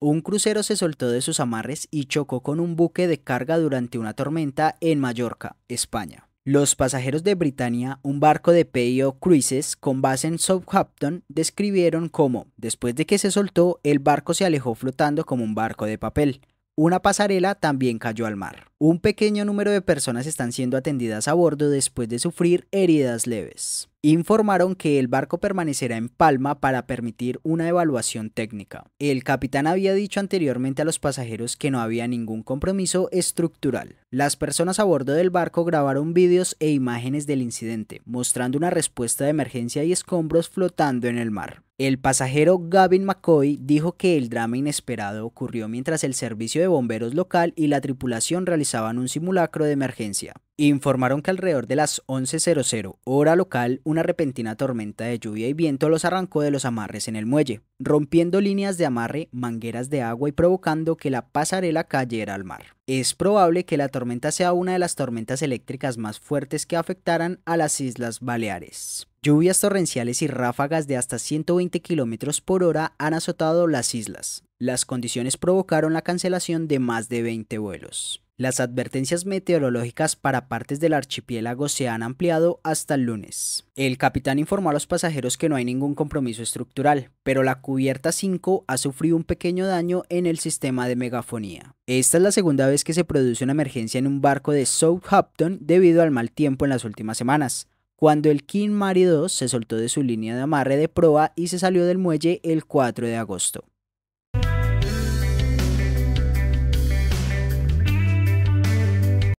Un crucero se soltó de sus amarres y chocó con un buque de carga durante una tormenta en Mallorca, España. Los pasajeros de Britannia, un barco de P&O Cruises con base en Southampton, describieron cómo, después de que se soltó, el barco se alejó flotando como un barco de papel. Una pasarela también cayó al mar. Un pequeño número de personas están siendo atendidas a bordo después de sufrir heridas leves. Informaron que el barco permanecerá en Palma para permitir una evaluación técnica. El capitán había dicho anteriormente a los pasajeros que no había ningún compromiso estructural. Las personas a bordo del barco grabaron vídeos e imágenes del incidente, mostrando una respuesta de emergencia y escombros flotando en el mar. El pasajero Gavin McCoy dijo que el drama inesperado ocurrió mientras el servicio de bomberos local y la tripulación realizaron un simulacro de emergencia. Informaron que alrededor de las 11.00 hora local, una repentina tormenta de lluvia y viento los arrancó de los amarres en el muelle, rompiendo líneas de amarre, mangueras de agua y provocando que la pasarela cayera al mar. Es probable que la tormenta sea una de las tormentas eléctricas más fuertes que afectaran a las Islas Baleares. Lluvias torrenciales y ráfagas de hasta 120 km por hora han azotado las islas. Las condiciones provocaron la cancelación de más de 20 vuelos. Las advertencias meteorológicas para partes del archipiélago se han ampliado hasta el lunes. El capitán informó a los pasajeros que no hay ningún compromiso estructural, pero la cubierta 5 ha sufrido un pequeño daño en el sistema de megafonía. Esta es la segunda vez que se produce una emergencia en un barco de Southampton debido al mal tiempo en las últimas semanas. Cuando el King Mary 2 se soltó de su línea de amarre de proa y se salió del muelle el 4 de agosto.